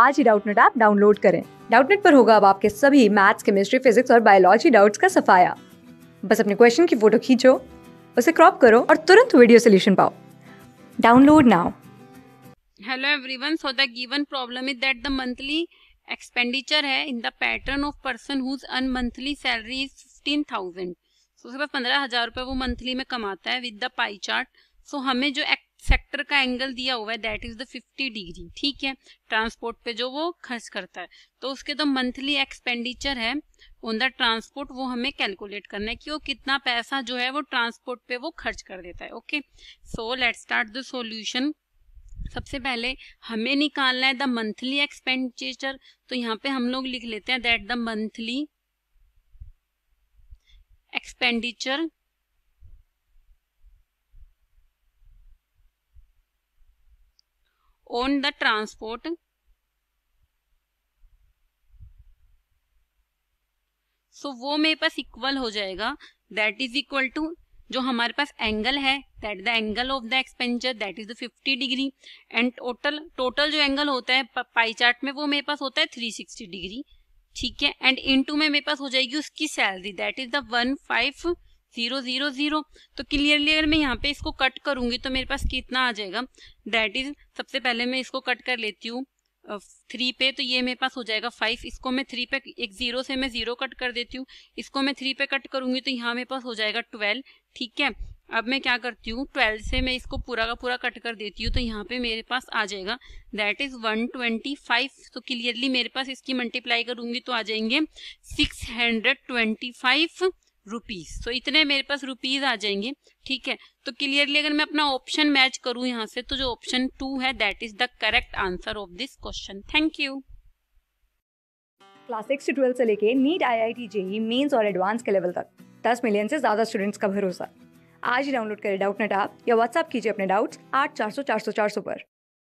आज ही Doubtnut app download करें डाउटनेट पर होगा अब आपके सभी मैथ्स केमिस्ट्री फिजिक्स और बायोलॉजी डाउट्स का सफाया बस अपने क्वेश्चन की फोटो खींचो उसे क्रॉप करो और तुरंत वीडियो सोल्यूशन पाओ download now hello everyone so the given problem is that the monthly expenditure है in the pattern of person whose an monthly salary is fifteen thousand उसके पास पंद्रह हजार रुपये वो मंथली में कमाता है with the pie chart so हमें जो एक्ट सेक्टर का एंगल दिया हुआ है दैट इज द 50 डिग्री ठीक है ट्रांसपोर्ट पे जो वो खर्च करता है तो उसके तो मंथली एक्सपेंडिचर है ऑन द ट्रांसपोर्ट वो हमें कैलकुलेट करना है कि वो कितना पैसा जो है वो ट्रांसपोर्ट पे वो खर्च कर देता है okay so let start the solution सबसे पहले हमें निकालना है द मंथली एक्सपेंडिचर तो यहाँ पे हम लोग लिख लेते हैं that the monthly expenditure on the transport so so, वो मेरे पास इक्वल हो जाएगा दैट इज इक्वल टू जो हमारे पास एंगल है that the angle of the expenditure that is the 50 degree and total total जो एंगल होता है पाई चार्ट में वो मेरे पास होता है 360 डिग्री ठीक है एंड इनटू में मेरे पास हो जाएगी उसकी salary that is the one five zero zero zero तो क्लियरली अगर मैं यहाँ पे इसको कट करूँगी तो मेरे पास कितना आ जाएगा डैट इज सबसे पहले मैं इसको कट कर लेती हूँ थ्री पे तो ये मेरे पास हो जाएगा फाइव इसको मैं थ्री पे एक जीरो से मैं जीरो कट कर देती हूँ इसको मैं थ्री पे कट करूंगी तो यहाँ मेरे पास हो जाएगा ट्वेल्व ठीक है अब मैं क्या करती हूँ ट्वेल्व से मैं इसको पूरा का पूरा कट कर देती हूँ तो यहाँ पे मेरे पास आ जाएगा that is one twenty five तो क्लियरली मेरे पास इसकी मल्टीप्लाई करूंगी तो आ जाएंगे six hundred twenty five rupees तो इतने मेरे पास रुपीज आ जाएंगे ठीक है तो क्लियरली अगर मैं अपना ऑप्शन मैच करूं यहां से तो जो ऑप्शन टू है that is the correct answer of this question thank you class six twelve twelfth से लेके NEET I I T JEE mains और एडवांस के लेवल तक दस मिलियन से ज़्यादा स्टूडेंट्स का भरोसा आज ही डाउनलोड करें डाउट नेट आप या व्हाट्सअप कीजिए अपने डाउट्स आठ चार सौ चार सौ चार सौ पर